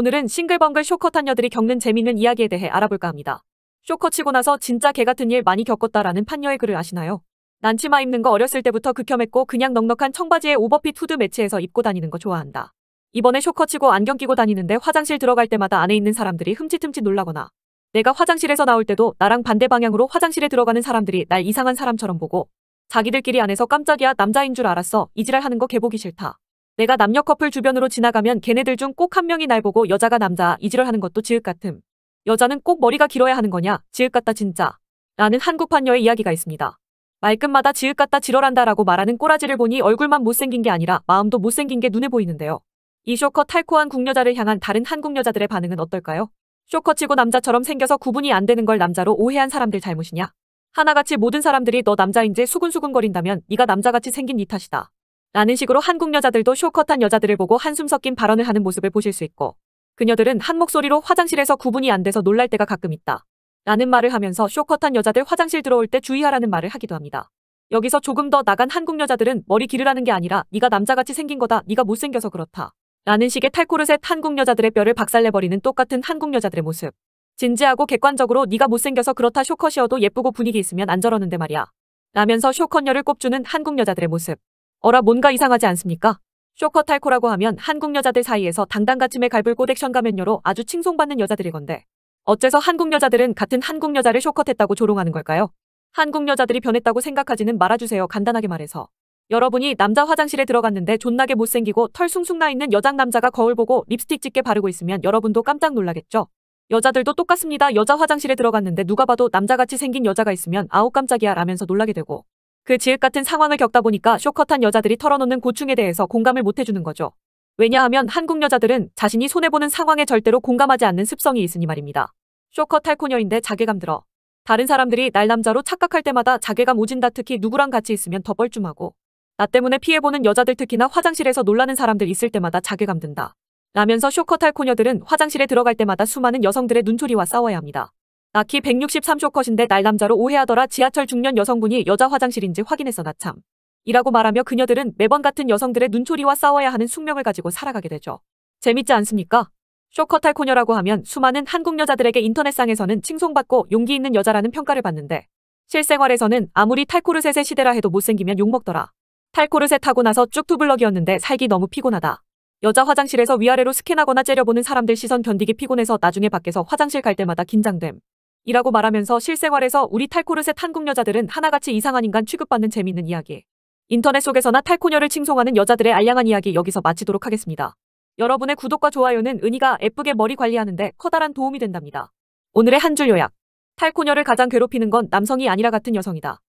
오늘은 싱글벙글 쇼컷 한녀들이 겪는 재미있는 이야기에 대해 알아볼까 합니다. 쇼컷 치고 나서 진짜 개같은 일 많이 겪었다라는 판녀의 글을 아시나요? 난 치마 입는 거 어렸을 때부터 극혐했고 그냥 넉넉한 청바지에 오버핏 후드 매치해서 입고 다니는 거 좋아한다. 이번에 쇼컷 치고 안경 끼고 다니는데 화장실 들어갈 때마다 안에 있는 사람들이 흠칫흠칫 놀라거나 내가 화장실에서 나올 때도 나랑 반대 방향으로 화장실에 들어가는 사람들이 날 이상한 사람처럼 보고 자기들끼리 안에서 깜짝이야 남자인 줄 알았어 이지랄 하는 거 개보기 싫다. 내가 남녀 커플 주변으로 지나가면 걔네들 중 꼭 한 명이 날 보고 여자가 남자 이지를 하는 것도 지읒 같음. 여자는 꼭 머리가 길어야 하는 거냐? 지읒 같다 진짜. 라는 한국판 녀의 이야기가 있습니다. 말끝마다 지읒 같다 지랄한다라고 말하는 꼬라지를 보니 얼굴만 못생긴 게 아니라 마음도 못생긴 게 눈에 보이는데요. 이쇼커 탈코한 국녀자를 향한 다른 한국 여자들의 반응은 어떨까요? 쇼커치고 남자처럼 생겨서 구분이 안 되는 걸 남자로 오해한 사람들 잘못이냐? 하나같이 모든 사람들이 너 남자인지 수근수근거린다면 네가 남자같이 생긴 네 탓이다. 라는 식으로 한국 여자들도 쇼컷한 여자들을 보고 한숨 섞인 발언을 하는 모습을 보실 수 있고 그녀들은 한 목소리로 화장실에서 구분이 안 돼서 놀랄 때가 가끔 있다. 라는 말을 하면서 쇼컷한 여자들 화장실 들어올 때 주의하라는 말을 하기도 합니다. 여기서 조금 더 나간 한국 여자들은 머리 기르라는 게 아니라 네가 남자같이 생긴 거다 네가 못생겨서 그렇다 라는 식의 탈코르셋 한국 여자들의 뼈를 박살내버리는 똑같은 한국 여자들의 모습 진지하고 객관적으로 네가 못생겨서 그렇다 쇼컷이어도 예쁘고 분위기 있으면 안 저러는데 말이야 라면서 쇼컷녀를 꼽주는 한국 여자들의 모습 어라 뭔가 이상하지 않습니까? 쇼커탈코라고 하면 한국 여자들 사이에서 당당가침에 갈불 꼬덱션 가면녀로 아주 칭송받는 여자들이건데 어째서 한국 여자들은 같은 한국 여자를 쇼컷했다고 조롱하는 걸까요? 한국 여자들이 변했다고 생각하지는 말아주세요 간단하게 말해서 여러분이 남자 화장실에 들어갔는데 존나게 못생기고 털 숭숭 나있는 여장 남자가 거울 보고 립스틱 짙게 바르고 있으면 여러분도 깜짝 놀라겠죠? 여자들도 똑같습니다. 여자 화장실에 들어갔는데 누가 봐도 남자같이 생긴 여자가 있으면 아우 깜짝이야 라면서 놀라게 되고 그 지읒 같은 상황을 겪다 보니까 쇼컷한 여자들이 털어놓는 고충에 대해서 공감을 못 해주는 거죠. 왜냐하면 한국 여자들은 자신이 손해보는 상황에 절대로 공감하지 않는 습성이 있으니 말입니다. 쇼컷 탈코녀인데 자괴감 들어. 다른 사람들이 날 남자로 착각할 때마다 자괴감 오진다 특히 누구랑 같이 있으면 더 뻘쭘하고 나 때문에 피해보는 여자들 특히나 화장실에서 놀라는 사람들 있을 때마다 자괴감 든다. 라면서 쇼컷 탈코녀들은 화장실에 들어갈 때마다 수많은 여성들의 눈초리와 싸워야 합니다. 나키 163쇼 컷인데 날 남자로 오해하더라 지하철 중년 여성분이 여자 화장실인지 확인해서 나 참. 이라고 말하며 그녀들은 매번 같은 여성들의 눈초리와 싸워야 하는 숙명을 가지고 살아가게 되죠. 재밌지 않습니까? 쇼컷할 코녀라고 하면 수많은 한국 여자들에게 인터넷상에서는 칭송받고 용기 있는 여자라는 평가를 받는데 실생활에서는 아무리 탈코르셋의 시대라 해도 못생기면 욕먹더라. 탈코르셋 하고 나서 쭉 투블럭이었는데 살기 너무 피곤하다. 여자 화장실에서 위아래로 스캔하거나 째려보는 사람들 시선 견디기 피곤해서 나중에 밖에서 화장실 갈 때마다 긴장됨. 이라고 말하면서 실생활에서 우리 탈코르셋 한국 여자들은 하나같이 이상한 인간 취급받는 재미있는 이야기. 인터넷 속에서나 탈코녀를 칭송하는 여자들의 알량한 이야기 여기서 마치도록 하겠습니다. 여러분의 구독과 좋아요는 은희가 예쁘게 머리 관리하는데 커다란 도움이 된답니다. 오늘의 한 줄 요약. 탈코녀를 가장 괴롭히는 건 남성이 아니라 같은 여성이다.